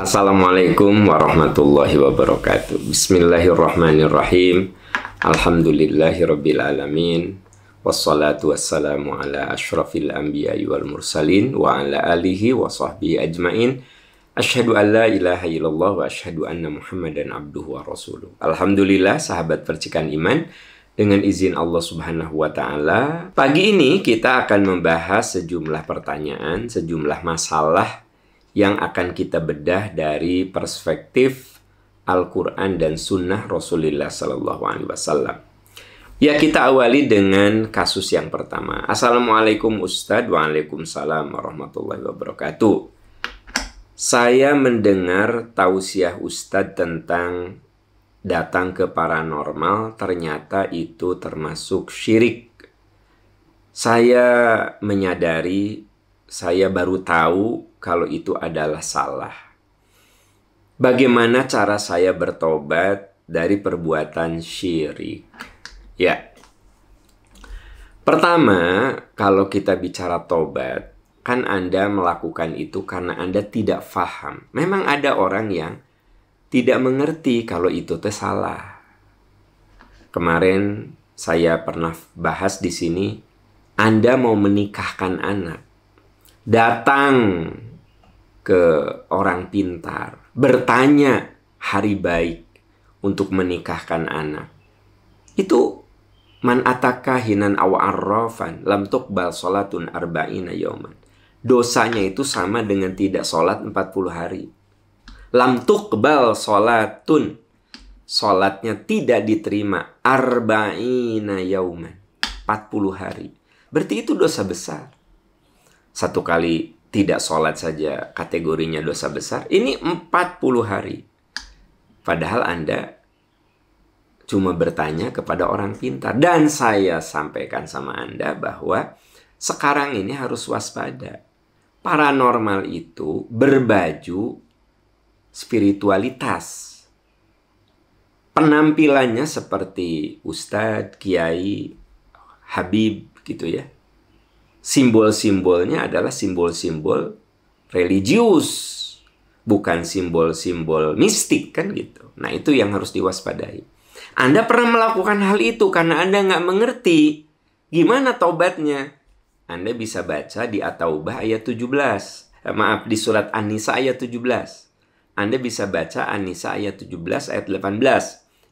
Assalamualaikum warahmatullahi wabarakatuh Bismillahirrahmanirrahim Alhamdulillahirrabbilalamin Wassalatu wassalamu ala ashrafil anbiya wal mursalin Wa ala alihi wa sahbihi ajmain Ashadu an la ilaha illallah wa ashadu anna muhammadan abduhu wa rasuluh Alhamdulillah sahabat percikan iman dengan izin Allah Subhanahu wa Ta'ala, pagi ini kita akan membahas sejumlah pertanyaan, sejumlah masalah yang akan kita bedah dari perspektif Al-Quran dan Sunnah Rasulullah Sallallahu Alaihi Wasallam. Ya kita awali dengan kasus yang pertama. Assalamualaikum Ustadz, Waalaikumsalam Warahmatullahi Wabarakatuh. Saya mendengar tausiah Ustadz tentang datang ke paranormal ternyata itu termasuk syirik. Saya menyadari saya baru tahu kalau itu adalah salah. Bagaimana cara saya bertobat dari perbuatan syirik? Ya. Pertama, kalau kita bicara tobat, kan Anda melakukan itu karena Anda tidak faham. Memang ada orang yang tidak mengerti kalau itu teh salah. Kemarin saya pernah bahas di sini, Anda mau menikahkan anak. Datang ke orang pintar, bertanya hari baik untuk menikahkan anak. Itu man ataka hinan awa arrafan lam tuqbal salatun arba'ina yauman. Dosanya itu sama dengan tidak salat 40 hari. Lam tuqbal salatun sholatnya tidak diterima arba'ina yauman 40 hari. Berarti itu dosa besar. Satu kali tidak sholat saja kategorinya dosa besar. Ini 40 hari. Padahal Anda cuma bertanya kepada orang pintar. Dan saya sampaikan sama Anda bahwa sekarang ini harus waspada. Paranormal itu berbaju spiritualitas. Penampilannya seperti ustadz, kiai, habib gitu ya simbol-simbolnya adalah simbol-simbol religius, bukan simbol-simbol mistik kan gitu. Nah itu yang harus diwaspadai. Anda pernah melakukan hal itu karena Anda nggak mengerti gimana taubatnya. Anda bisa baca di At-Taubah ayat 17. Eh, maaf, di surat An-Nisa ayat 17. Anda bisa baca An-Nisa ayat 17 ayat 18.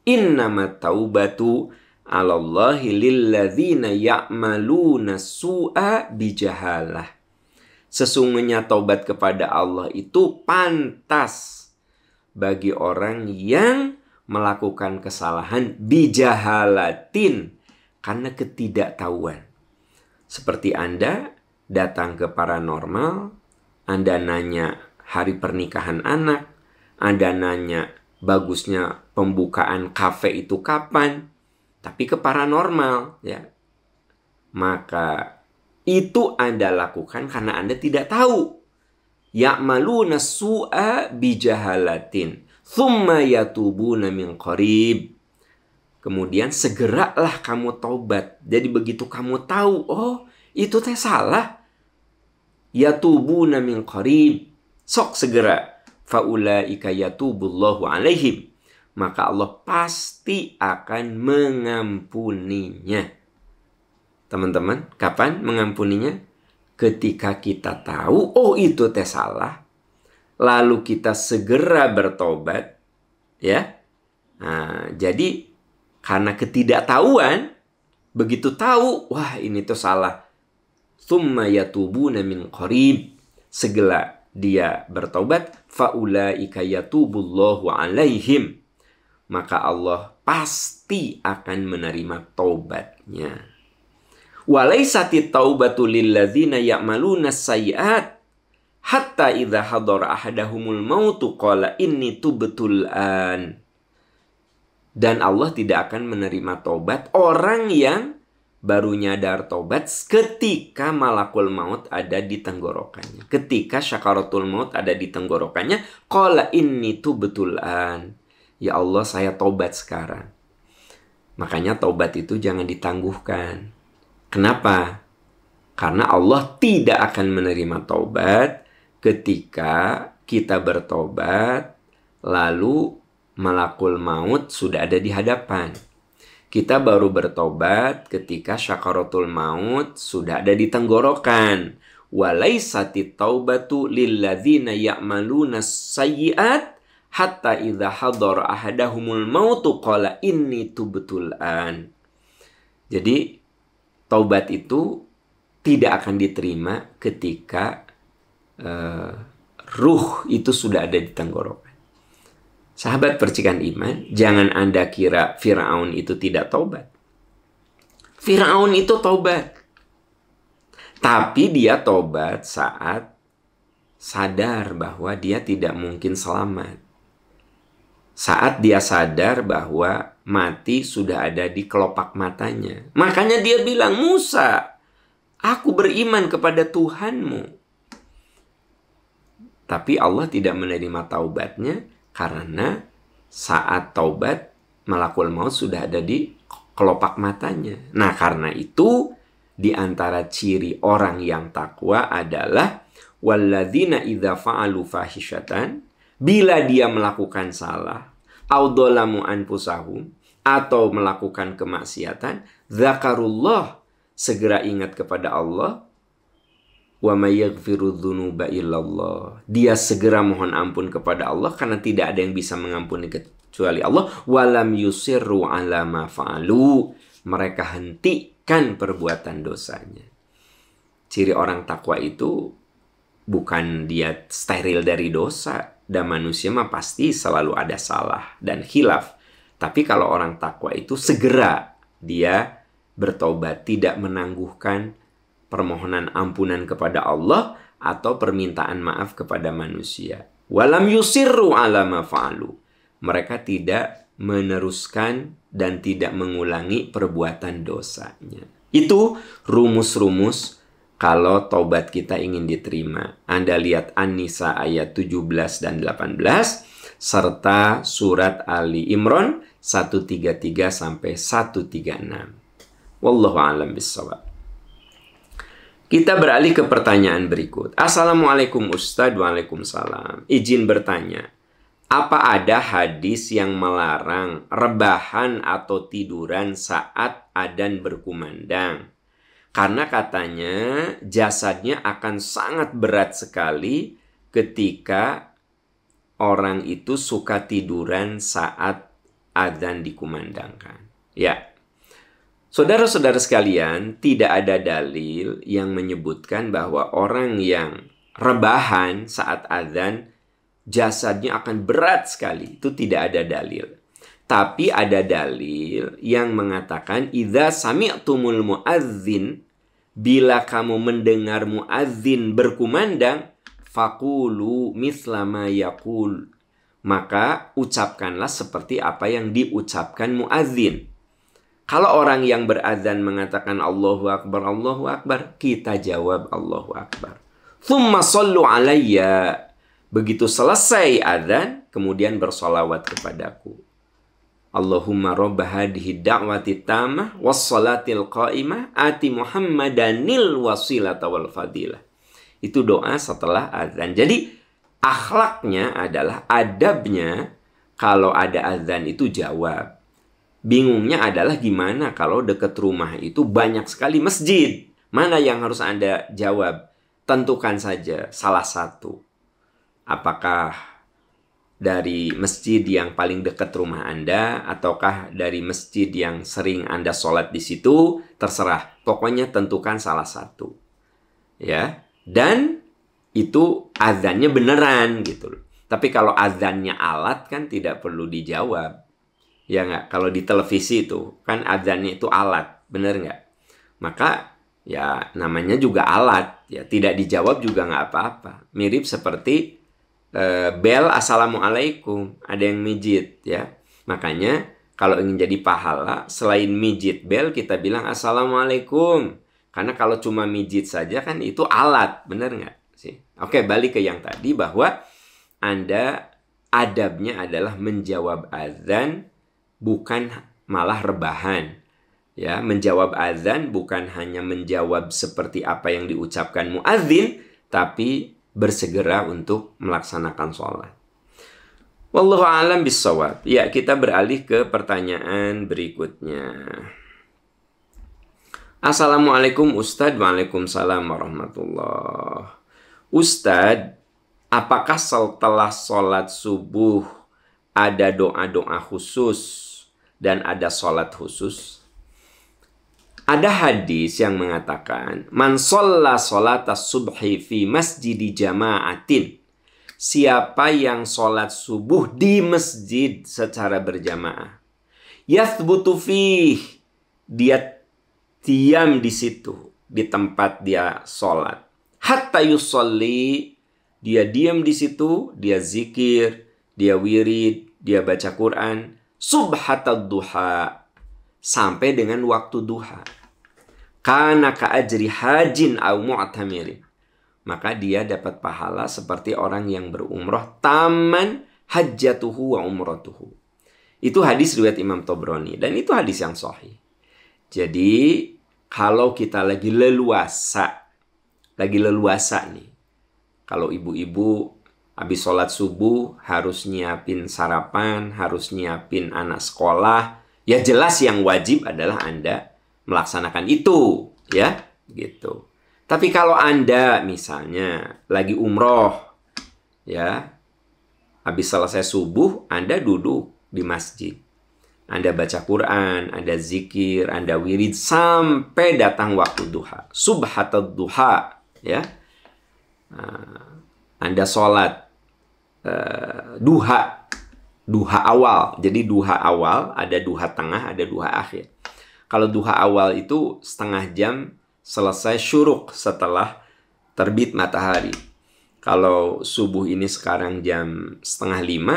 Innamat taubatu alallahi lilladzina ya'maluna su'a bijahalah. Sesungguhnya taubat kepada Allah itu pantas bagi orang yang melakukan kesalahan bijahalatin karena ketidaktahuan. Seperti Anda datang ke paranormal, Anda nanya hari pernikahan anak, Anda nanya bagusnya pembukaan kafe itu kapan, tapi ke paranormal ya. Maka itu Anda lakukan karena Anda tidak tahu. ya malu nasua bijahalatin. Thumma yatubu yang qarib. Kemudian segeralah kamu taubat. Jadi begitu kamu tahu, oh itu teh salah. ya tubu yang qarib. Sok segera. Faulaika yatubullahu alaihim maka Allah pasti akan mengampuninya. Teman-teman, kapan mengampuninya? Ketika kita tahu, oh itu teh salah, lalu kita segera bertobat, ya. Nah, jadi karena ketidaktahuan, begitu tahu, wah ini tuh salah. Thumma yatubuna min qarib. Segala dia bertobat, faulaika yatubullahu alaihim maka Allah pasti akan menerima taubatnya. Walaisati taubatu lilladzina ya'maluna sayiat hatta idza hadara ahadahumul mautu qala inni tubtul an. Dan Allah tidak akan menerima taubat orang yang baru nyadar taubat ketika malakul maut ada di tenggorokannya. Ketika syakaratul maut ada di tenggorokannya, qala inni tubtul an ya Allah saya tobat sekarang. Makanya tobat itu jangan ditangguhkan. Kenapa? Karena Allah tidak akan menerima taubat ketika kita bertobat lalu malakul maut sudah ada di hadapan. Kita baru bertobat ketika syakaratul maut sudah ada di tenggorokan. Walaisati taubatu lilladzina ya'maluna sayyi'at hatta idha hadar ahadahumul mautu qala inni tubtul an. Jadi taubat itu tidak akan diterima ketika uh, ruh itu sudah ada di tenggorokan. Sahabat percikan iman, jangan Anda kira Firaun itu tidak taubat. Firaun itu taubat. Tapi dia taubat saat sadar bahwa dia tidak mungkin selamat saat dia sadar bahwa mati sudah ada di kelopak matanya. Makanya dia bilang, "Musa, aku beriman kepada Tuhanmu." Tapi Allah tidak menerima taubatnya karena saat taubat malakul maut sudah ada di kelopak matanya. Nah, karena itu di antara ciri orang yang takwa adalah walladzina idha fa'alu fahishatan bila dia melakukan salah, audolamu anpusahu, atau melakukan kemaksiatan, zakarullah, segera ingat kepada Allah, wa illallah. Dia segera mohon ampun kepada Allah karena tidak ada yang bisa mengampuni kecuali Allah. Walam yusirru ala ma fa'alu. Mereka hentikan perbuatan dosanya. Ciri orang takwa itu bukan dia steril dari dosa, dan manusia mah pasti selalu ada salah dan khilaf. Tapi kalau orang takwa itu segera dia bertobat, tidak menangguhkan permohonan ampunan kepada Allah atau permintaan maaf kepada manusia. Walam yusirru ala Mereka tidak meneruskan dan tidak mengulangi perbuatan dosanya. Itu rumus-rumus kalau tobat kita ingin diterima. Anda lihat An-Nisa ayat 17 dan 18 serta surat Ali Imran 133 sampai 136. Wallahu a'lam bissawab. Kita beralih ke pertanyaan berikut. Assalamualaikum Ustaz, Waalaikumsalam. Izin bertanya, apa ada hadis yang melarang rebahan atau tiduran saat adan berkumandang? Karena katanya jasadnya akan sangat berat sekali ketika orang itu suka tiduran saat azan dikumandangkan. Ya. Saudara-saudara sekalian, tidak ada dalil yang menyebutkan bahwa orang yang rebahan saat azan jasadnya akan berat sekali. Itu tidak ada dalil. Tapi ada dalil yang mengatakan idza sami'tumul muadzin Bila kamu mendengar muazin berkumandang, fakulu mislama yakul. Maka ucapkanlah seperti apa yang diucapkan muazin. Kalau orang yang berazan mengatakan Allahu Akbar, Allahu Akbar, kita jawab Allahu Akbar. Thumma sallu alayya. Begitu selesai azan, kemudian bersolawat kepadaku. Allahumma rabb hadhihi da'wati tamah was salatil qa'imah ati Muhammadanil wasilata wal fadilah. Itu doa setelah azan. Jadi akhlaknya adalah adabnya kalau ada azan itu jawab. Bingungnya adalah gimana kalau dekat rumah itu banyak sekali masjid. Mana yang harus Anda jawab? Tentukan saja salah satu. Apakah dari masjid yang paling dekat rumah Anda ataukah dari masjid yang sering Anda sholat di situ, terserah. Pokoknya tentukan salah satu. Ya. Dan itu azannya beneran gitu loh. Tapi kalau azannya alat kan tidak perlu dijawab. Ya nggak? Kalau di televisi itu kan azannya itu alat, bener nggak? Maka ya namanya juga alat, ya tidak dijawab juga nggak apa-apa. Mirip seperti Eh, bel assalamualaikum, ada yang mijit ya. Makanya kalau ingin jadi pahala selain mijit bel kita bilang assalamualaikum. Karena kalau cuma mijit saja kan itu alat, benar nggak sih? Oke, balik ke yang tadi bahwa Anda adabnya adalah menjawab azan bukan malah rebahan. Ya, menjawab azan bukan hanya menjawab seperti apa yang diucapkan muazin, tapi bersegera untuk melaksanakan sholat. Wallahu alam bisawab. Ya, kita beralih ke pertanyaan berikutnya. Assalamualaikum Ustadz, Waalaikumsalam warahmatullah. Ustadz, apakah setelah sholat subuh ada doa-doa khusus dan ada sholat khusus? Ada hadis yang mengatakan, "Man sholla sholata subhi fi masjidi jama'atin." Siapa yang sholat subuh di masjid secara berjamaah. Yathbutu fih. Dia diam di situ, di tempat dia sholat. Hatta yusolli. Dia diam di situ, dia zikir, dia wirid, dia baca Quran. Subhatad duha. Sampai dengan waktu duha karena keajri hajin au mu'tamiri. Maka dia dapat pahala seperti orang yang berumroh taman hajjatuhu wa umrotuhu. Itu hadis riwayat Imam Tobroni dan itu hadis yang sahih. Jadi kalau kita lagi leluasa, lagi leluasa nih. Kalau ibu-ibu habis sholat subuh harus nyiapin sarapan, harus nyiapin anak sekolah. Ya jelas yang wajib adalah Anda melaksanakan itu, ya, gitu. Tapi kalau Anda misalnya lagi umroh, ya, habis selesai subuh, Anda duduk di masjid. Anda baca Quran, Anda zikir, Anda wirid sampai datang waktu duha. Subhatad duha, ya. Ah, Anda sholat uh, duha, duha awal. Jadi duha awal, ada duha tengah, ada duha akhir. Kalau duha awal itu setengah jam selesai syuruk setelah terbit matahari. Kalau subuh ini sekarang jam setengah lima,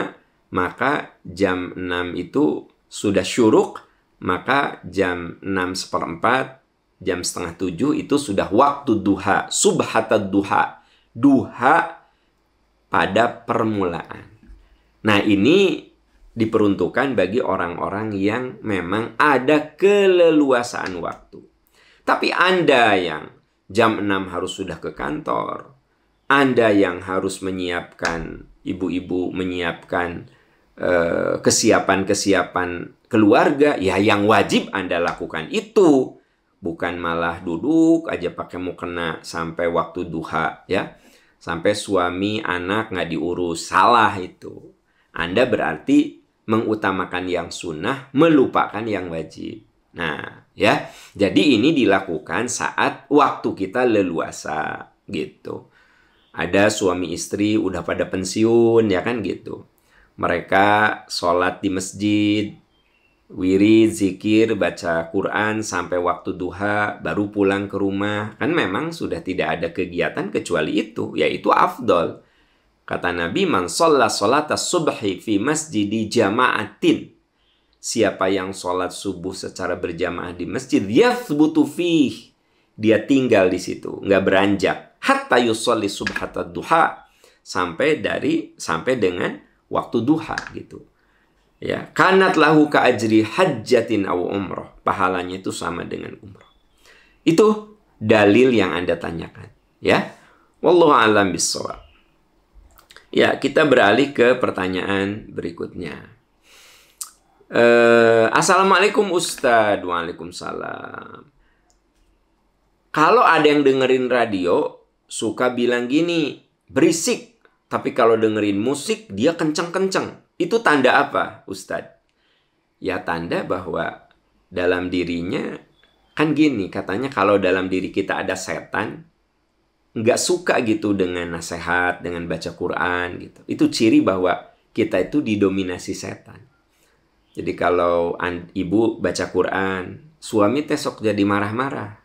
maka jam enam itu sudah syuruk, maka jam enam seperempat, jam setengah tujuh itu sudah waktu duha, subhata duha. Duha pada permulaan. Nah ini diperuntukkan bagi orang-orang yang memang ada keleluasaan waktu. Tapi Anda yang jam 6 harus sudah ke kantor, Anda yang harus menyiapkan ibu-ibu menyiapkan eh, kesiapan-kesiapan uh, keluarga, ya yang wajib Anda lakukan itu bukan malah duduk aja pakai mukena sampai waktu duha ya. Sampai suami anak nggak diurus, salah itu. Anda berarti mengutamakan yang sunnah, melupakan yang wajib. Nah, ya. Jadi ini dilakukan saat waktu kita leluasa gitu. Ada suami istri udah pada pensiun ya kan gitu. Mereka sholat di masjid, wirid, zikir, baca Quran sampai waktu duha, baru pulang ke rumah. Kan memang sudah tidak ada kegiatan kecuali itu, yaitu afdol. Kata Nabi, "Man sholat salata subhi fi masjidi jama'atin." Siapa yang sholat subuh secara berjamaah di masjid, dia yathbutu fih. Dia tinggal di situ, nggak beranjak. Hatta yusolli subhata duha. Sampai dari, sampai dengan waktu duha gitu. Ya, kanat lahu ka ajri hajjatin aw umroh. Pahalanya itu sama dengan umroh. Itu dalil yang Anda tanyakan, ya. Wallahu alam bissawab. Ya, kita beralih ke pertanyaan berikutnya. Uh, Assalamualaikum Ustadz Waalaikumsalam Kalau ada yang dengerin radio Suka bilang gini Berisik Tapi kalau dengerin musik Dia kenceng-kenceng Itu tanda apa Ustadz? Ya tanda bahwa Dalam dirinya Kan gini katanya kalau dalam diri kita ada setan nggak suka gitu dengan nasihat, dengan baca Quran gitu. Itu ciri bahwa kita itu didominasi setan. Jadi kalau ibu baca Quran, suami teh sok jadi marah-marah.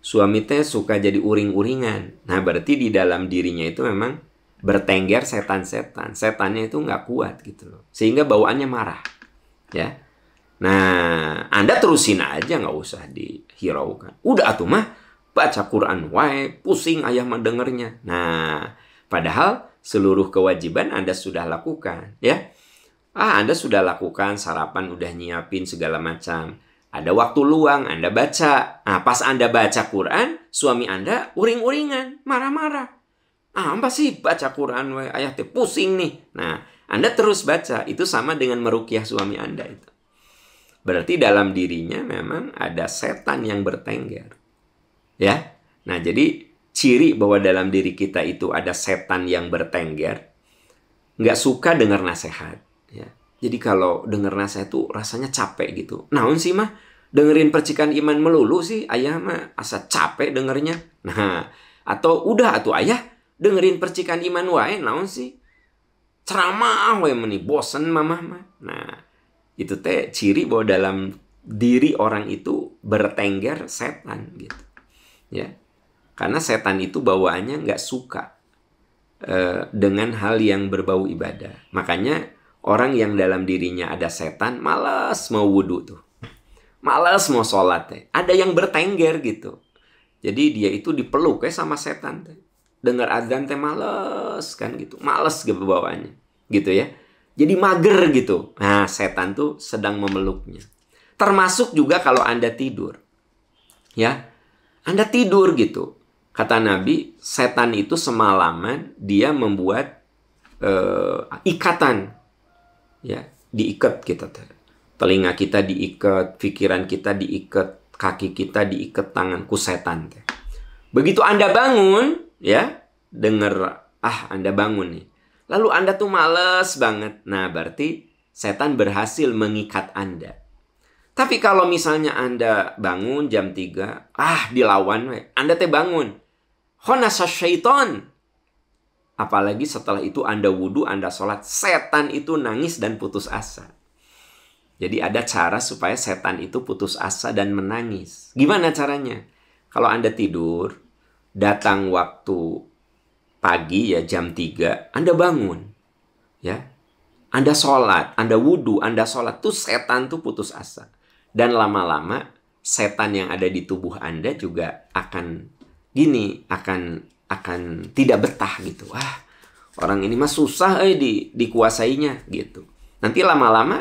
Suami teh suka jadi uring-uringan. Nah berarti di dalam dirinya itu memang bertengger setan-setan. Setannya itu nggak kuat gitu loh. Sehingga bawaannya marah. Ya. Nah, Anda terusin aja nggak usah dihiraukan. Udah atuh mah, baca Quran wae, pusing ayah mendengarnya. Nah, padahal seluruh kewajiban Anda sudah lakukan, ya. Ah, Anda sudah lakukan sarapan, udah nyiapin segala macam. Ada waktu luang, Anda baca. Nah, pas Anda baca Quran, suami Anda uring-uringan, marah-marah. Ah, apa sih baca Quran wae, ayah teh pusing nih. Nah, Anda terus baca, itu sama dengan merukiah suami Anda itu. Berarti dalam dirinya memang ada setan yang bertengger ya. Nah, jadi ciri bahwa dalam diri kita itu ada setan yang bertengger, nggak suka dengar nasihat. Ya. Jadi kalau dengar nasihat itu rasanya capek gitu. Nah, sih mah dengerin percikan iman melulu sih ayah mah asa capek dengernya. Nah, atau udah atuh ayah dengerin percikan iman wae naon sih? Ceramah wae meni bosen mamah mah. Nah, itu teh ciri bahwa dalam diri orang itu bertengger setan gitu ya karena setan itu bawaannya nggak suka eh, dengan hal yang berbau ibadah makanya orang yang dalam dirinya ada setan malas mau wudhu tuh malas mau sholat ya ada yang bertengger gitu jadi dia itu dipeluk ya sama setan teh dengar adzan teh malas kan gitu malas gitu bawaannya gitu ya jadi mager gitu. Nah, setan tuh sedang memeluknya. Termasuk juga kalau Anda tidur. Ya. Anda tidur gitu. Kata Nabi, setan itu semalaman dia membuat uh, ikatan. Ya, diikat kita. Telinga kita diikat, pikiran kita diikat, kaki kita diikat tanganku setan. Begitu Anda bangun, ya, dengar ah Anda bangun nih. Lalu Anda tuh males banget. Nah, berarti setan berhasil mengikat Anda. Tapi kalau misalnya Anda bangun jam 3, ah dilawan we. Anda teh bangun. Khonasa syaiton. Apalagi setelah itu Anda wudhu, Anda sholat. Setan itu nangis dan putus asa. Jadi ada cara supaya setan itu putus asa dan menangis. Gimana caranya? Kalau Anda tidur, datang waktu pagi ya jam 3, Anda bangun. Ya, Anda sholat, Anda wudhu, Anda sholat. Tuh setan tuh putus asa. Dan lama-lama setan yang ada di tubuh Anda juga akan gini, akan akan tidak betah gitu. Wah, orang ini mah susah eh di dikuasainya gitu. Nanti lama-lama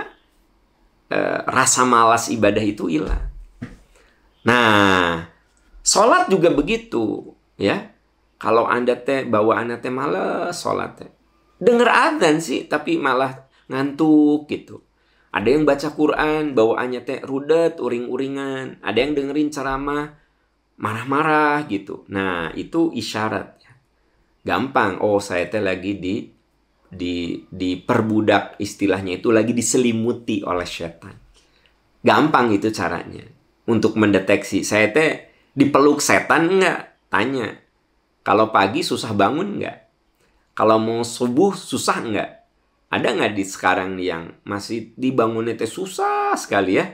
eh, rasa malas ibadah itu hilang. Nah, sholat juga begitu ya. Kalau Anda teh bawa Anda teh malas sholat teh. Dengar adzan sih tapi malah ngantuk gitu. Ada yang baca Quran, bawaannya teh rudet, uring-uringan. Ada yang dengerin ceramah, marah-marah gitu. Nah, itu isyarat. Ya. Gampang. Oh, saya teh lagi di di diperbudak istilahnya itu lagi diselimuti oleh setan. Gampang itu caranya untuk mendeteksi. Saya teh dipeluk setan enggak? Tanya. Kalau pagi susah bangun enggak? Kalau mau subuh susah enggak? ada nggak di sekarang yang masih dibangunnya teh susah sekali ya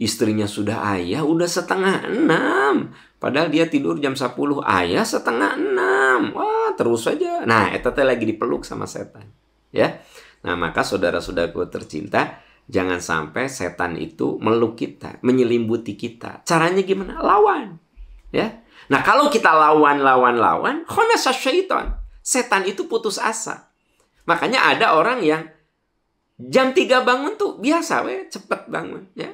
istrinya sudah ayah udah setengah enam padahal dia tidur jam 10 ayah setengah enam wah terus saja nah itu teh lagi dipeluk sama setan ya nah maka saudara-saudaraku tercinta jangan sampai setan itu meluk kita menyelimuti kita caranya gimana lawan ya nah kalau kita lawan lawan lawan khonasa syaitan setan itu putus asa Makanya ada orang yang jam 3 bangun tuh biasa we cepet bangun ya.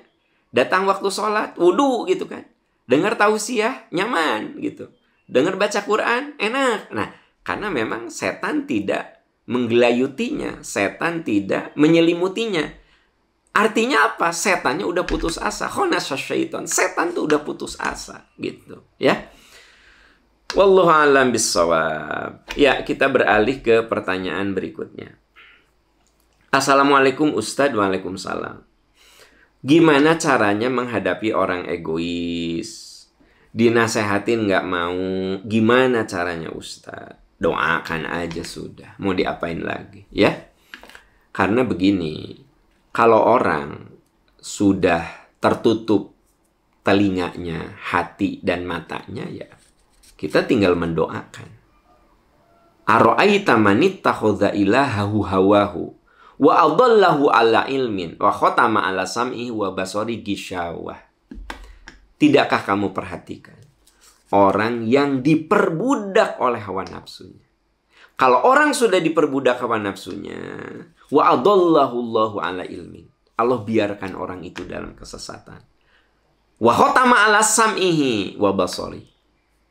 Datang waktu sholat, wudhu gitu kan. Dengar tausiah, nyaman gitu. Dengar baca Quran, enak. Nah, karena memang setan tidak menggelayutinya, setan tidak menyelimutinya. Artinya apa? Setannya udah putus asa. Khonasa syaiton. Setan tuh udah putus asa gitu, ya. Wallahu alam bisawab. Ya, kita beralih ke pertanyaan berikutnya. Assalamualaikum Ustadz, Waalaikumsalam. Gimana caranya menghadapi orang egois? Dinasehatin nggak mau, gimana caranya Ustadz? Doakan aja sudah, mau diapain lagi ya? Karena begini, kalau orang sudah tertutup telinganya, hati, dan matanya ya kita tinggal mendoakan. Aro'aita manit takhudha ilahahu hawahu wa adallahu ala ilmin wa khotama ala sam'i wa basori gishawah. Tidakkah kamu perhatikan orang yang diperbudak oleh hawa nafsunya? Kalau orang sudah diperbudak hawa nafsunya, wa adallahu Allahu ala ilmin. Allah biarkan orang itu dalam kesesatan. Wa khotama ala sam'ihi wa basori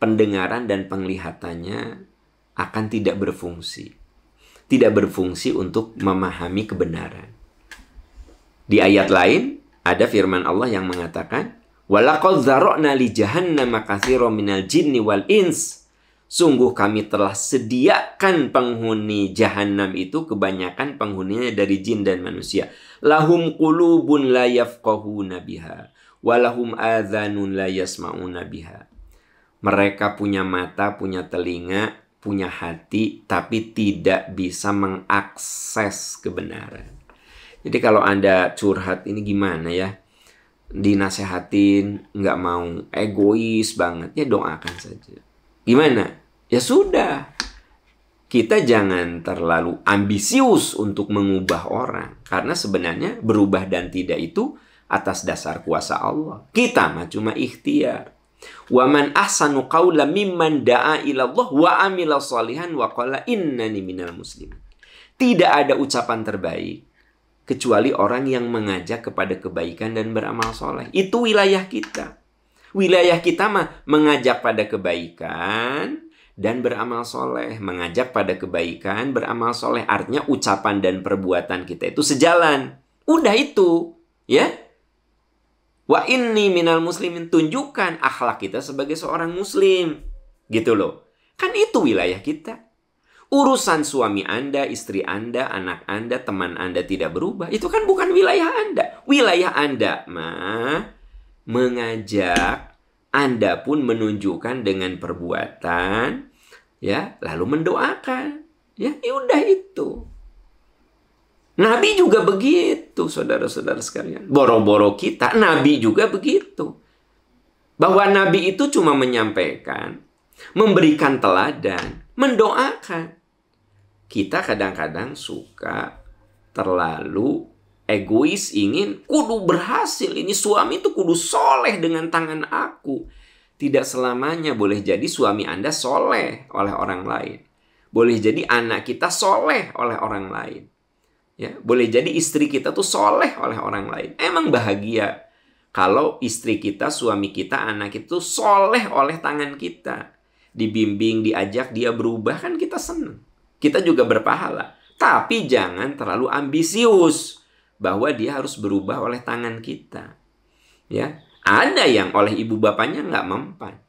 pendengaran dan penglihatannya akan tidak berfungsi. Tidak berfungsi untuk memahami kebenaran. Di ayat lain ada firman Allah yang mengatakan, "Walaqad dzara'na li jahannam katsiran minal jinni wal ins." Sungguh kami telah sediakan penghuni jahanam itu kebanyakan penghuninya dari jin dan manusia. Lahum qulubun la yafqahuna biha walahum adhanun la yasma'una biha mereka punya mata, punya telinga, punya hati, tapi tidak bisa mengakses kebenaran. Jadi kalau Anda curhat ini gimana ya? Dinasehatin, nggak mau egois banget, ya doakan saja. Gimana? Ya sudah. Kita jangan terlalu ambisius untuk mengubah orang. Karena sebenarnya berubah dan tidak itu atas dasar kuasa Allah. Kita mah cuma ikhtiar. Wa man ahsanu qawla mimman da'a ila Allah wa amila salihan wa qala innani minal muslim Tidak ada ucapan terbaik kecuali orang yang mengajak kepada kebaikan dan beramal soleh. Itu wilayah kita. Wilayah kita mah mengajak pada kebaikan dan beramal soleh. Mengajak pada kebaikan, beramal soleh. Artinya ucapan dan perbuatan kita itu sejalan. Udah itu. Ya, Wa inni minal muslimin tunjukkan akhlak kita sebagai seorang muslim. Gitu loh. Kan itu wilayah kita. Urusan suami Anda, istri Anda, anak Anda, teman Anda tidak berubah. Itu kan bukan wilayah Anda. Wilayah Anda mah mengajak Anda pun menunjukkan dengan perbuatan ya, lalu mendoakan. Ya, ya udah itu. Nabi juga begitu, saudara-saudara sekalian. Boro-boro kita, Nabi juga begitu. Bahwa Nabi itu cuma menyampaikan, memberikan teladan, mendoakan. Kita kadang-kadang suka terlalu egois ingin kudu berhasil. Ini suami itu kudu soleh dengan tangan aku. Tidak selamanya boleh jadi suami Anda soleh oleh orang lain. Boleh jadi anak kita soleh oleh orang lain Ya, boleh jadi istri kita tuh soleh oleh orang lain. Emang bahagia kalau istri kita, suami kita, anak itu soleh oleh tangan kita. Dibimbing, diajak, dia berubah kan kita senang. Kita juga berpahala. Tapi jangan terlalu ambisius bahwa dia harus berubah oleh tangan kita. Ya, ada yang oleh ibu bapaknya nggak mempan,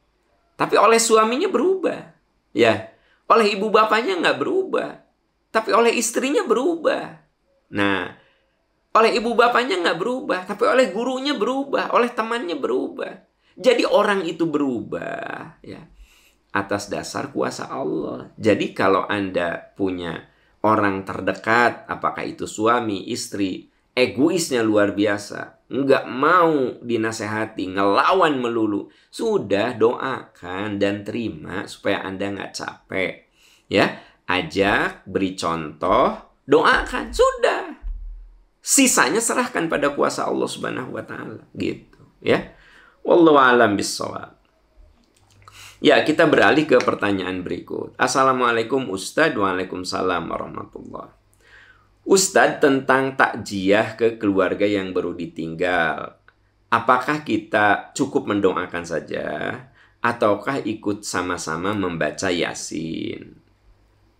tapi oleh suaminya berubah. Ya, oleh ibu bapaknya nggak berubah, tapi oleh istrinya berubah Nah, oleh ibu bapaknya nggak berubah, tapi oleh gurunya berubah, oleh temannya berubah. Jadi orang itu berubah ya atas dasar kuasa Allah. Jadi kalau Anda punya orang terdekat, apakah itu suami, istri, egoisnya luar biasa, nggak mau dinasehati, ngelawan melulu, sudah doakan dan terima supaya Anda nggak capek. Ya, ajak, beri contoh, doakan, sudah Sisanya serahkan pada kuasa Allah Subhanahu wa taala gitu ya. Wallahu alam bissawab. Ya, kita beralih ke pertanyaan berikut. Assalamualaikum Ustadz, Waalaikumsalam warahmatullah. Ustadz tentang takjiah ke keluarga yang baru ditinggal. Apakah kita cukup mendoakan saja ataukah ikut sama-sama membaca Yasin?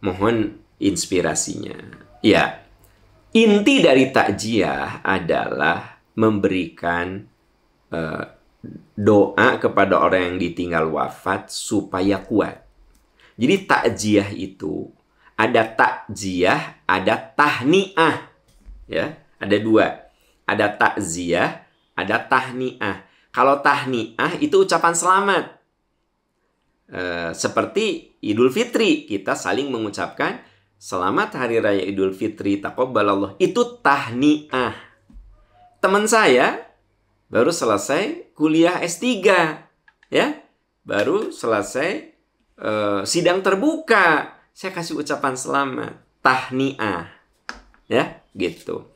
Mohon inspirasinya. Ya, Inti dari takjiah adalah memberikan uh, doa kepada orang yang ditinggal wafat supaya kuat. Jadi takjiah itu ada takjiah, ada tahniah. Ya, ada dua. Ada takziah, ada tahniah. Kalau tahniah itu ucapan selamat. E, seperti Idul Fitri, kita saling mengucapkan Selamat Hari Raya Idul Fitri, takobbalallah. Itu tahniah. Teman saya baru selesai kuliah S3. Ya, baru selesai uh, sidang terbuka. Saya kasih ucapan selamat. Tahniah. Ya, gitu.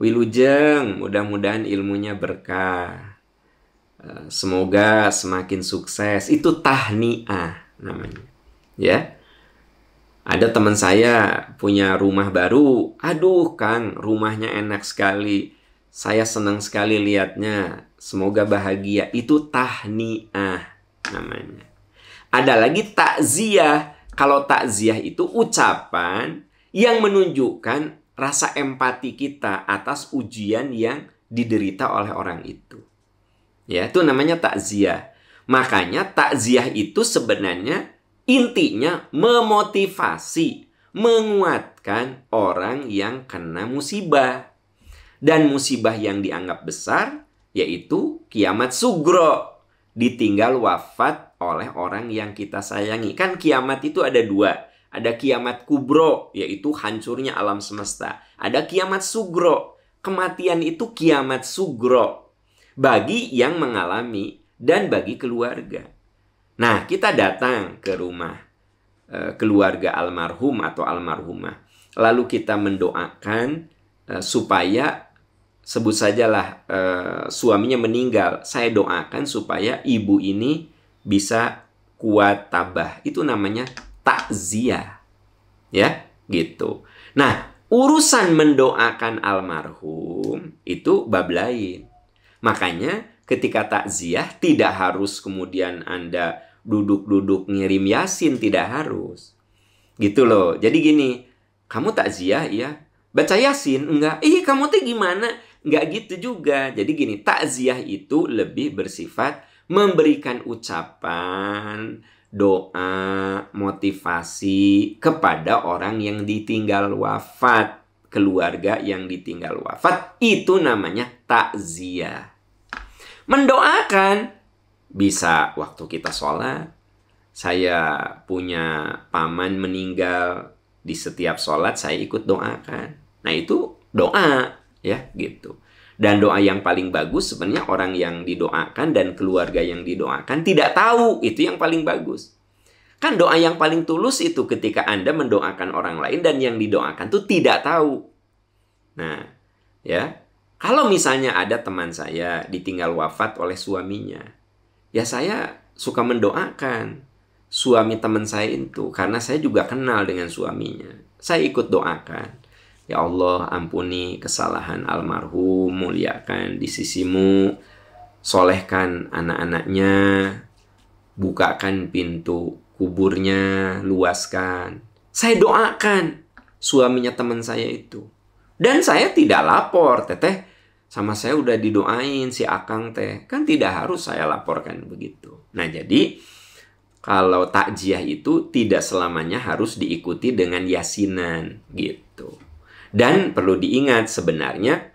Wilujeng, mudah-mudahan ilmunya berkah. Eh, semoga semakin sukses. Itu tahniah namanya. Ya. Ada teman saya punya rumah baru. Aduh, Kang, rumahnya enak sekali. Saya senang sekali lihatnya. Semoga bahagia. Itu tahniah namanya. Ada lagi takziah. Kalau takziah itu ucapan yang menunjukkan rasa empati kita atas ujian yang diderita oleh orang itu. Ya, itu namanya takziah. Makanya takziah itu sebenarnya Intinya memotivasi, menguatkan orang yang kena musibah. Dan musibah yang dianggap besar yaitu kiamat sugro. Ditinggal wafat oleh orang yang kita sayangi. Kan kiamat itu ada dua. Ada kiamat kubro, yaitu hancurnya alam semesta. Ada kiamat sugro. Kematian itu kiamat sugro. Bagi yang mengalami dan bagi keluarga. Nah, kita datang ke rumah eh, keluarga almarhum atau almarhumah. Lalu kita mendoakan eh, supaya sebut sajalah e, suaminya meninggal. Saya doakan supaya ibu ini bisa kuat tabah. Itu namanya takziah. Ya, gitu. Nah, urusan mendoakan almarhum itu bab lain. Makanya ketika takziah tidak harus kemudian Anda duduk-duduk ngirim yasin tidak harus. Gitu loh. Jadi gini, kamu takziah ya, baca yasin enggak? Ih, kamu tuh gimana? Enggak gitu juga. Jadi gini, takziah itu lebih bersifat memberikan ucapan, doa, motivasi kepada orang yang ditinggal wafat, keluarga yang ditinggal wafat. Itu namanya takziah mendoakan. Bisa waktu kita sholat, saya punya paman meninggal di setiap sholat saya ikut doakan. Nah itu doa ya gitu. Dan doa yang paling bagus sebenarnya orang yang didoakan dan keluarga yang didoakan tidak tahu itu yang paling bagus. Kan doa yang paling tulus itu ketika Anda mendoakan orang lain dan yang didoakan tuh tidak tahu. Nah, ya. Kalau misalnya ada teman saya ditinggal wafat oleh suaminya, ya saya suka mendoakan suami teman saya itu karena saya juga kenal dengan suaminya. Saya ikut doakan. Ya Allah, ampuni kesalahan almarhum, muliakan di sisimu, solehkan anak-anaknya, bukakan pintu kuburnya, luaskan. Saya doakan suaminya teman saya itu. Dan saya tidak lapor, teteh sama saya udah didoain si Akang teh. Kan tidak harus saya laporkan begitu. Nah, jadi kalau takjiah itu tidak selamanya harus diikuti dengan yasinan gitu. Dan perlu diingat sebenarnya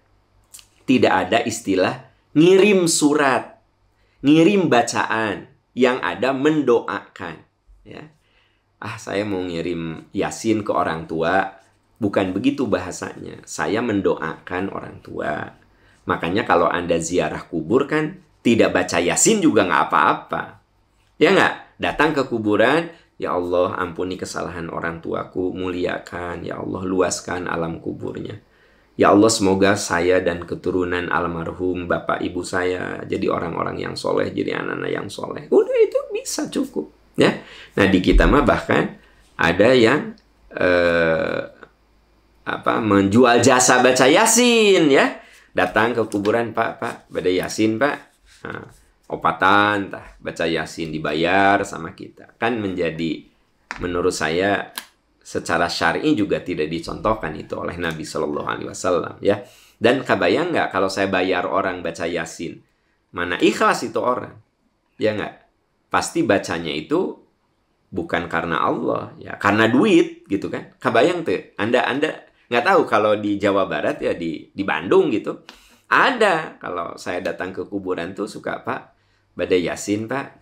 tidak ada istilah ngirim surat, ngirim bacaan yang ada mendoakan ya. Ah, saya mau ngirim yasin ke orang tua. Bukan begitu bahasanya. Saya mendoakan orang tua Makanya kalau Anda ziarah kubur kan tidak baca Yasin juga nggak apa-apa. Ya nggak? Datang ke kuburan, Ya Allah ampuni kesalahan orang tuaku, muliakan, Ya Allah luaskan alam kuburnya. Ya Allah semoga saya dan keturunan almarhum bapak ibu saya jadi orang-orang yang soleh, jadi anak-anak yang soleh. Udah itu bisa cukup. ya. Nah di kita mah bahkan ada yang eh, apa menjual jasa baca yasin ya datang ke kuburan pak pak pada yasin pak nah, opatan tah baca yasin dibayar sama kita kan menjadi menurut saya secara syar'i juga tidak dicontohkan itu oleh Nabi Shallallahu Alaihi Wasallam ya dan kebayang nggak kalau saya bayar orang baca yasin mana ikhlas itu orang ya nggak pasti bacanya itu bukan karena Allah ya karena duit gitu kan kebayang tuh anda anda nggak tahu kalau di Jawa Barat ya di di Bandung gitu ada kalau saya datang ke kuburan tuh suka Pak badai yasin Pak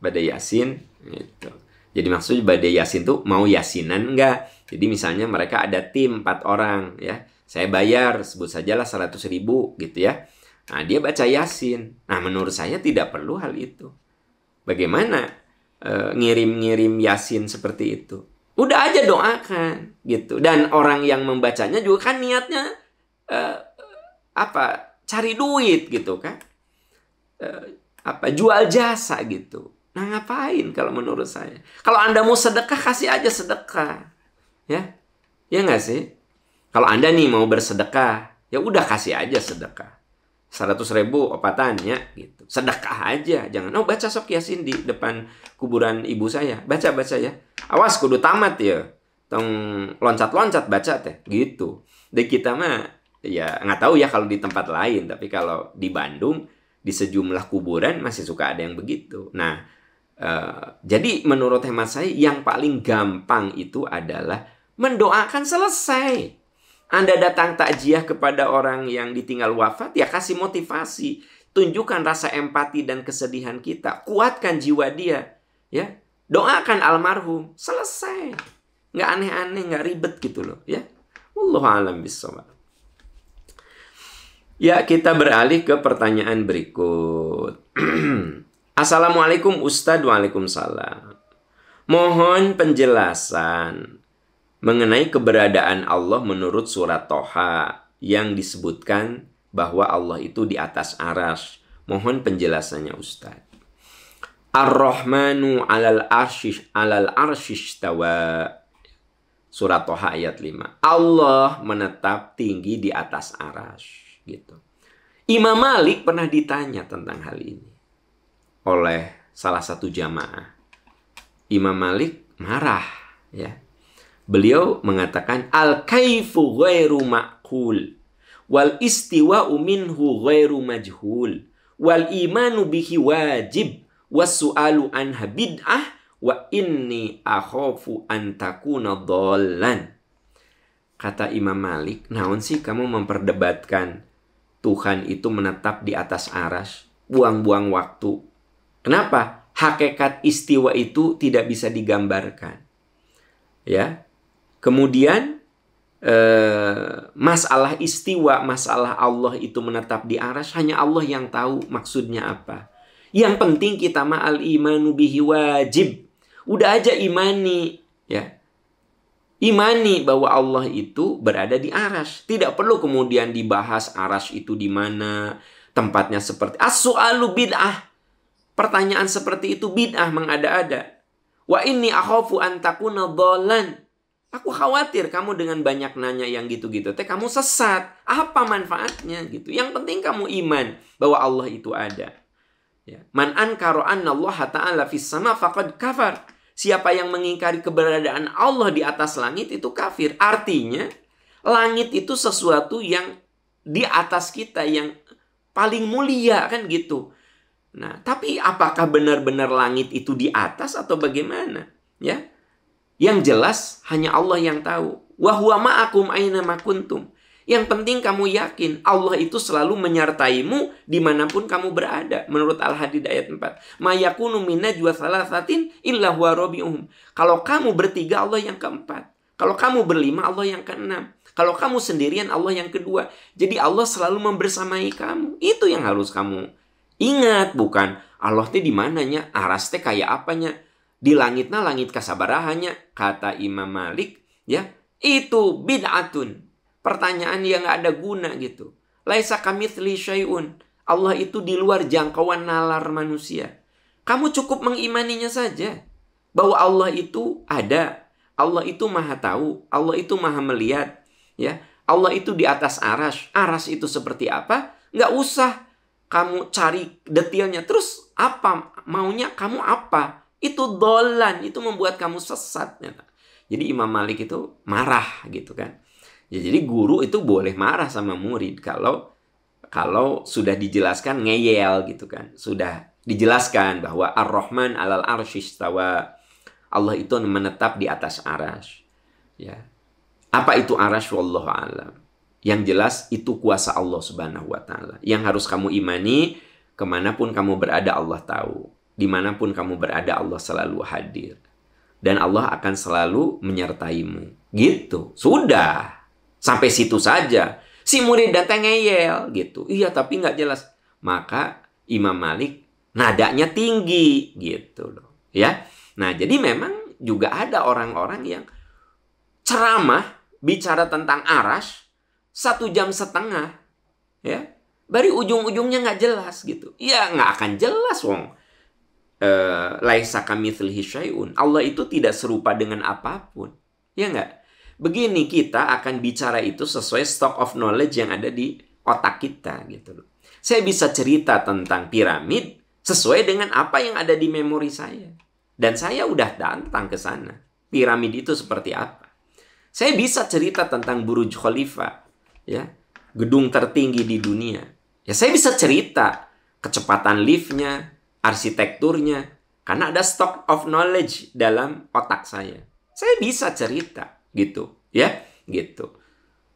badai yasin gitu jadi maksudnya badai yasin tuh mau yasinan enggak jadi misalnya mereka ada tim empat orang ya saya bayar sebut sajalah seratus ribu gitu ya nah dia baca yasin nah menurut saya tidak perlu hal itu bagaimana eh, ngirim-ngirim e, yasin seperti itu udah aja doakan gitu dan orang yang membacanya juga kan niatnya uh, apa cari duit gitu kan uh, apa jual jasa gitu nah ngapain kalau menurut saya kalau anda mau sedekah kasih aja sedekah ya ya nggak sih kalau anda nih mau bersedekah ya udah kasih aja sedekah seratus ribu opatan ya gitu sedekah aja jangan oh baca sok yasin di depan kuburan ibu saya baca baca ya awas kudu tamat ya tong loncat-loncat baca teh gitu di kita mah ya nggak tahu ya kalau di tempat lain tapi kalau di Bandung di sejumlah kuburan masih suka ada yang begitu nah Uh, jadi menurut hemat saya yang paling gampang itu adalah mendoakan selesai. Anda datang takjiah kepada orang yang ditinggal wafat ya kasih motivasi, tunjukkan rasa empati dan kesedihan kita, kuatkan jiwa dia, ya doakan almarhum selesai nggak aneh-aneh nggak ribet gitu loh ya allah alam bisawab Ya, kita beralih ke pertanyaan berikut. Assalamualaikum Ustadz, Waalaikumsalam. Mohon penjelasan mengenai keberadaan Allah menurut surat Toha yang disebutkan bahwa Allah itu di atas aras. Mohon penjelasannya Ustadz. Ar-Rahmanu alal arshish alal arshish tawa. Surat Toha ayat 5. Allah menetap tinggi di atas aras. Gitu. Imam Malik pernah ditanya tentang hal ini. Oleh salah satu jamaah. Imam Malik marah. ya Beliau mengatakan, Al-kaifu ghairu ma'kul. Wal istiwa'u minhu ghairu majhul. Wal imanu bihi wajib wasu'alu anha bid'ah wa inni akhafu an takuna dhallan. Kata Imam Malik, naon sih kamu memperdebatkan Tuhan itu menetap di atas aras, buang-buang waktu. Kenapa? Hakikat istiwa itu tidak bisa digambarkan. Ya. Kemudian eh, masalah istiwa, masalah Allah itu menetap di aras hanya Allah yang tahu maksudnya apa. Yang penting kita ma'al imanu bihi wajib. Udah aja imani, ya. Imani bahwa Allah itu berada di aras. Tidak perlu kemudian dibahas aras itu di mana, tempatnya seperti as-su'alu bid'ah. Pertanyaan seperti itu bid'ah mengada-ada. Wa inni akhafu an takuna dhalan. Aku khawatir kamu dengan banyak nanya yang gitu-gitu teh kamu sesat. Apa manfaatnya gitu? Yang penting kamu iman bahwa Allah itu ada. Ya. Man ankara anna Allah ta'ala fis sama faqad kafar. Siapa yang mengingkari keberadaan Allah di atas langit itu kafir. Artinya, langit itu sesuatu yang di atas kita yang paling mulia kan gitu. Nah, tapi apakah benar-benar langit itu di atas atau bagaimana? Ya. Yang jelas hanya Allah yang tahu. Wa huwa ma'akum yang penting kamu yakin Allah itu selalu menyertaimu dimanapun kamu berada. Menurut Al-Hadid ayat 4. Mayakunu minna juwa illa huwa robi'uhum. Kalau kamu bertiga Allah yang keempat. Kalau kamu berlima Allah yang keenam. Kalau kamu sendirian Allah yang kedua. Jadi Allah selalu membersamai kamu. Itu yang harus kamu ingat. Bukan Allah itu di mananya. Aras teh kayak apanya. Di langitnya langit kasabarahannya. Kata Imam Malik. Ya, itu bid'atun pertanyaan yang gak ada guna gitu. Laisa kamitsli syai'un. Allah itu di luar jangkauan nalar manusia. Kamu cukup mengimaninya saja bahwa Allah itu ada. Allah itu maha tahu, Allah itu maha melihat, ya. Allah itu di atas aras. Aras itu seperti apa? Nggak usah kamu cari detailnya. Terus apa maunya kamu apa? Itu dolan, itu membuat kamu sesat. Jadi Imam Malik itu marah gitu kan. Ya jadi guru itu boleh marah sama murid kalau kalau sudah dijelaskan ngeyel gitu kan. Sudah dijelaskan bahwa Ar-Rahman alal arsyistawa. Allah itu menetap di atas aras. Ya. Apa itu aras wallahu alam. Yang jelas itu kuasa Allah Subhanahu wa taala. Yang harus kamu imani kemanapun kamu berada Allah tahu. Dimanapun kamu berada Allah selalu hadir. Dan Allah akan selalu menyertaimu. Gitu. Sudah. Sampai situ saja. Si murid datang ngeyel gitu. Iya tapi nggak jelas. Maka Imam Malik nadanya tinggi gitu loh. Ya. Nah jadi memang juga ada orang-orang yang ceramah bicara tentang aras satu jam setengah ya dari ujung-ujungnya nggak jelas gitu iya nggak akan jelas wong eh, laisa kamitslihi Allah itu tidak serupa dengan apapun. Ya enggak? Begini kita akan bicara itu sesuai stock of knowledge yang ada di otak kita gitu loh. Saya bisa cerita tentang piramid sesuai dengan apa yang ada di memori saya. Dan saya udah datang ke sana. Piramid itu seperti apa? Saya bisa cerita tentang Buruj Khalifa, ya, gedung tertinggi di dunia. Ya, saya bisa cerita kecepatan liftnya, arsitekturnya, karena ada stock of knowledge dalam otak saya. Saya bisa cerita gitu ya gitu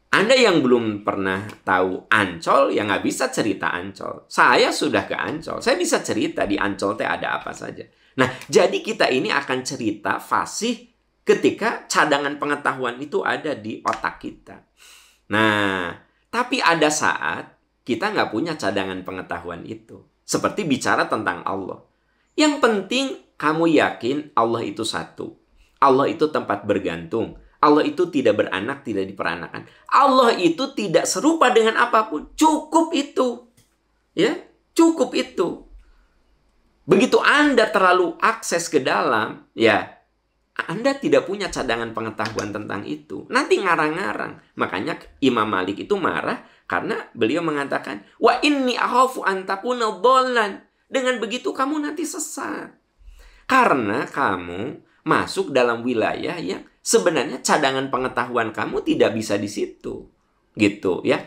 anda yang belum pernah tahu Ancol ya nggak bisa cerita Ancol. Saya sudah ke Ancol. Saya bisa cerita di Ancol teh ada apa saja. Nah, jadi kita ini akan cerita fasih ketika cadangan pengetahuan itu ada di otak kita. Nah, tapi ada saat kita nggak punya cadangan pengetahuan itu. Seperti bicara tentang Allah. Yang penting kamu yakin Allah itu satu. Allah itu tempat bergantung. Allah itu tidak beranak, tidak diperanakan. Allah itu tidak serupa dengan apapun. Cukup itu. Ya, cukup itu. Begitu Anda terlalu akses ke dalam, ya, Anda tidak punya cadangan pengetahuan tentang itu. Nanti ngarang-ngarang. Makanya Imam Malik itu marah karena beliau mengatakan, "Wa inni akhafu takuna dhallan." Dengan begitu kamu nanti sesat. Karena kamu masuk dalam wilayah yang sebenarnya cadangan pengetahuan kamu tidak bisa di situ. Gitu ya.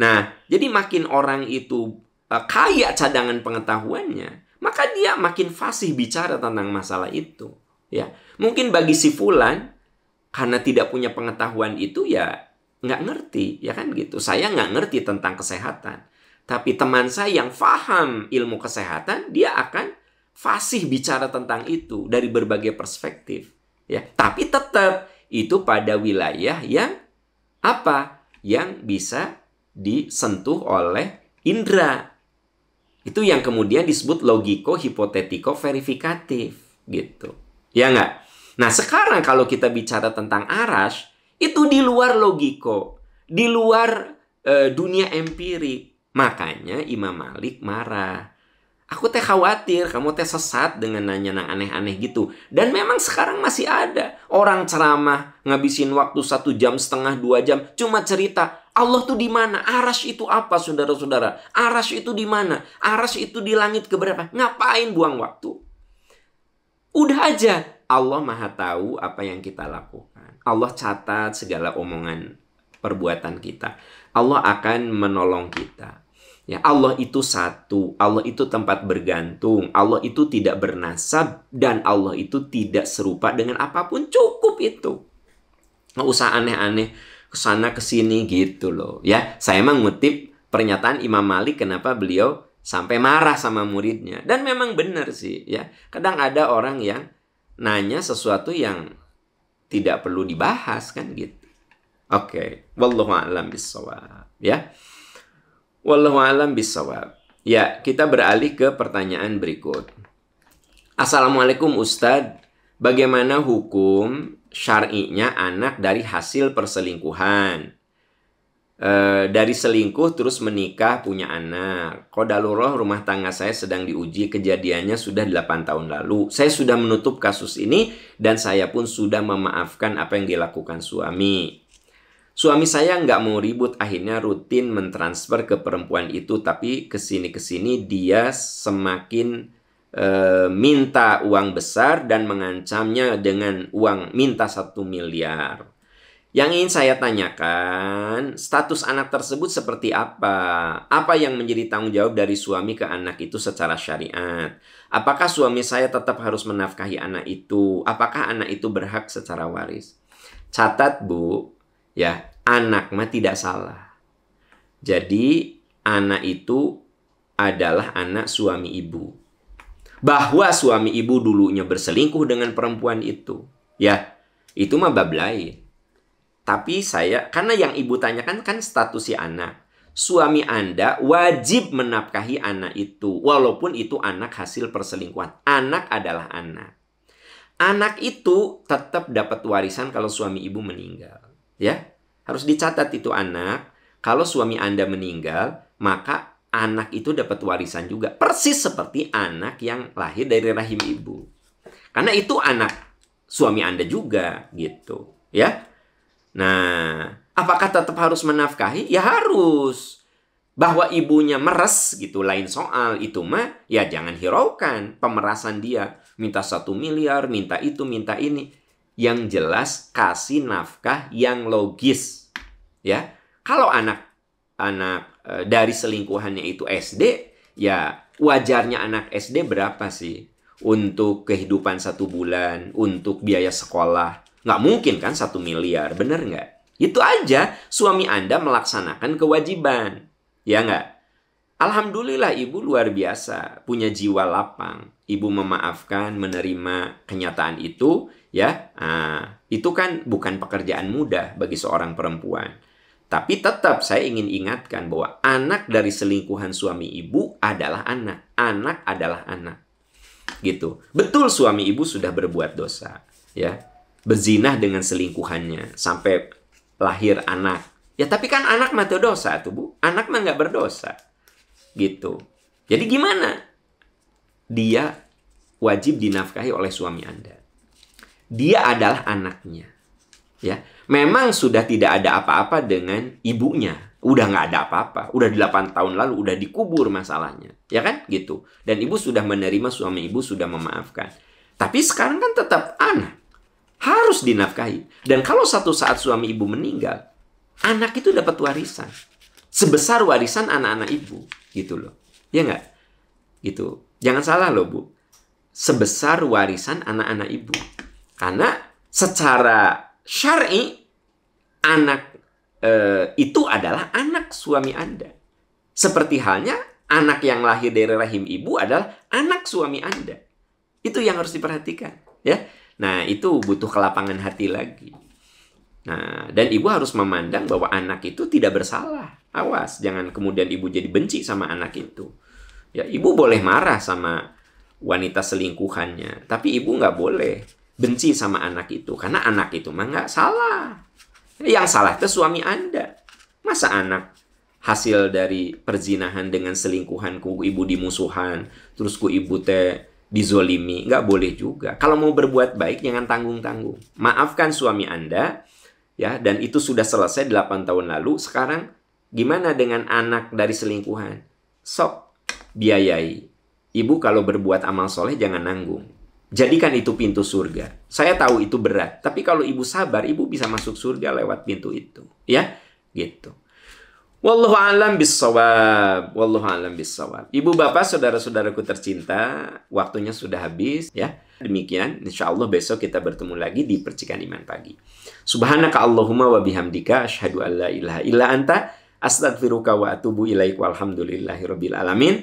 Nah, jadi makin orang itu uh, kaya cadangan pengetahuannya, maka dia makin fasih bicara tentang masalah itu, ya. Mungkin bagi si fulan karena tidak punya pengetahuan itu ya nggak ngerti, ya kan gitu. Saya nggak ngerti tentang kesehatan. Tapi teman saya yang faham ilmu kesehatan, dia akan fasih bicara tentang itu dari berbagai perspektif. Ya, tapi tetap itu pada wilayah yang apa? Yang bisa disentuh oleh indera. Itu yang kemudian disebut logiko hipotetiko verifikatif gitu. Ya nggak? Nah, sekarang kalau kita bicara tentang aras itu di luar logiko, di luar e, dunia empirik. Makanya Imam Malik marah. Aku teh khawatir kamu teh sesat dengan nanya yang aneh-aneh gitu. Dan memang sekarang masih ada orang ceramah ngabisin waktu satu jam setengah dua jam cuma cerita Allah tuh di mana? aras itu apa, saudara-saudara? aras itu di mana? aras itu di langit keberapa? Ngapain buang waktu? Udah aja. Allah maha tahu apa yang kita lakukan. Allah catat segala omongan perbuatan kita. Allah akan menolong kita. Ya, Allah itu satu, Allah itu tempat bergantung, Allah itu tidak bernasab, dan Allah itu tidak serupa dengan apapun. Cukup itu. Nggak usah aneh-aneh kesana kesini gitu loh. Ya, saya emang ngutip pernyataan Imam Malik kenapa beliau sampai marah sama muridnya. Dan memang benar sih ya. Kadang ada orang yang nanya sesuatu yang tidak perlu dibahas kan gitu. Oke, okay. wallahu a'lam bissawab ya. Wallahu alam bisawab. Ya, kita beralih ke pertanyaan berikut. Assalamualaikum Ustadz. Bagaimana hukum syar'inya anak dari hasil perselingkuhan? E, dari selingkuh terus menikah punya anak. Kodaluroh rumah tangga saya sedang diuji kejadiannya sudah 8 tahun lalu. Saya sudah menutup kasus ini dan saya pun sudah memaafkan apa yang dilakukan suami. Suami saya nggak mau ribut, akhirnya rutin mentransfer ke perempuan itu, tapi kesini-kesini dia semakin e, minta uang besar dan mengancamnya dengan uang minta satu miliar. Yang ingin saya tanyakan, status anak tersebut seperti apa? Apa yang menjadi tanggung jawab dari suami ke anak itu secara syariat? Apakah suami saya tetap harus menafkahi anak itu? Apakah anak itu berhak secara waris? Catat, Bu, Ya, anak mah tidak salah. Jadi anak itu adalah anak suami ibu. Bahwa suami ibu dulunya berselingkuh dengan perempuan itu. Ya, itu mah bab lain. Tapi saya, karena yang ibu tanyakan kan status si anak. Suami Anda wajib menafkahi anak itu. Walaupun itu anak hasil perselingkuhan. Anak adalah anak. Anak itu tetap dapat warisan kalau suami ibu meninggal. Ya, harus dicatat itu anak. Kalau suami Anda meninggal, maka anak itu dapat warisan juga. Persis seperti anak yang lahir dari rahim ibu. Karena itu anak suami Anda juga gitu, ya. Nah, apakah tetap harus menafkahi? Ya harus bahwa ibunya meres gitu lain soal itu mah ya jangan hiraukan pemerasan dia minta satu miliar minta itu minta ini yang jelas kasih nafkah yang logis ya kalau anak anak e, dari selingkuhannya itu SD ya wajarnya anak SD berapa sih untuk kehidupan satu bulan untuk biaya sekolah nggak mungkin kan satu miliar bener nggak itu aja suami anda melaksanakan kewajiban ya nggak Alhamdulillah ibu luar biasa punya jiwa lapang ibu memaafkan, menerima kenyataan itu, ya, nah, itu kan bukan pekerjaan mudah bagi seorang perempuan. Tapi tetap saya ingin ingatkan bahwa anak dari selingkuhan suami ibu adalah anak. Anak adalah anak. Gitu. Betul suami ibu sudah berbuat dosa, ya. Berzinah dengan selingkuhannya sampai lahir anak. Ya tapi kan anak mati dosa tuh, Bu. Anak mah nggak berdosa. Gitu. Jadi gimana? dia wajib dinafkahi oleh suami Anda. Dia adalah anaknya. Ya, memang sudah tidak ada apa-apa dengan ibunya. Udah nggak ada apa-apa. Udah 8 tahun lalu udah dikubur masalahnya. Ya kan? Gitu. Dan ibu sudah menerima suami ibu sudah memaafkan. Tapi sekarang kan tetap anak. Harus dinafkahi. Dan kalau satu saat suami ibu meninggal, anak itu dapat warisan. Sebesar warisan anak-anak ibu. Gitu loh. Ya nggak? Gitu Jangan salah loh Bu. Sebesar warisan anak-anak ibu. Karena secara syar'i anak e, itu adalah anak suami Anda. Seperti halnya anak yang lahir dari rahim ibu adalah anak suami Anda. Itu yang harus diperhatikan, ya. Nah, itu butuh kelapangan hati lagi. Nah, dan ibu harus memandang bahwa anak itu tidak bersalah. Awas, jangan kemudian ibu jadi benci sama anak itu. Ya, ibu boleh marah sama wanita selingkuhannya, tapi ibu nggak boleh benci sama anak itu karena anak itu mah nggak salah. Yang salah itu suami Anda. Masa anak hasil dari perzinahan dengan selingkuhan ku ibu dimusuhan, terus ku ibu teh dizolimi, nggak boleh juga. Kalau mau berbuat baik jangan tanggung-tanggung. Maafkan suami Anda ya dan itu sudah selesai 8 tahun lalu. Sekarang gimana dengan anak dari selingkuhan? Sok biayai. Ibu kalau berbuat amal soleh jangan nanggung. Jadikan itu pintu surga. Saya tahu itu berat, tapi kalau ibu sabar, ibu bisa masuk surga lewat pintu itu, ya. Gitu. Wallahu alam bisawab. Wallahu alam bisawab. Ibu bapak, saudara-saudaraku tercinta, waktunya sudah habis ya. Demikian, insya Allah besok kita bertemu lagi di Percikan Iman Pagi. Subhanaka Allahumma wa bihamdika asyhadu an la ilaha illa anta astaghfiruka wa atubu ilaik walhamdulillahi rabbil alamin.